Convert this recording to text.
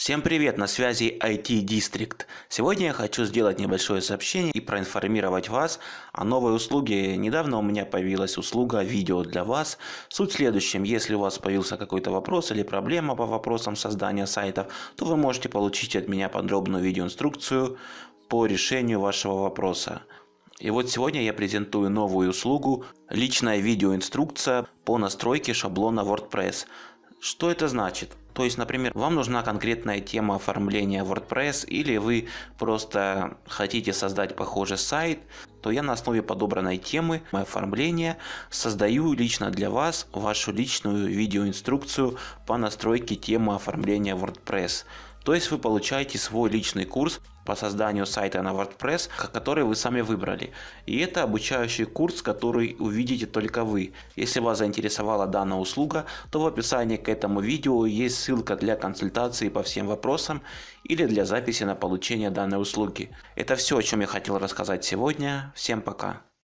Всем привет, на связи IT District. Сегодня я хочу сделать небольшое сообщение и проинформировать вас о новой услуге. Недавно у меня появилась услуга видео для вас. Суть в следующем, если у вас появился какой-то вопрос или проблема по вопросам создания сайтов, то вы можете получить от меня подробную видеоинструкцию по решению вашего вопроса. И вот сегодня я презентую новую услугу «Личная видеоинструкция по настройке шаблона WordPress». Что это значит? То есть, например, вам нужна конкретная тема оформления WordPress или вы просто хотите создать похожий сайт, то я на основе подобранной темы оформления создаю лично для вас вашу личную видеоинструкцию по настройке темы оформления WordPress. То есть вы получаете свой личный курс по созданию сайта на WordPress, который вы сами выбрали. И это обучающий курс, который увидите только вы. Если вас заинтересовала данная услуга, то в описании к этому видео есть ссылка для консультации по всем вопросам или для записи на получение данной услуги. Это все, о чем я хотел рассказать сегодня. Всем пока!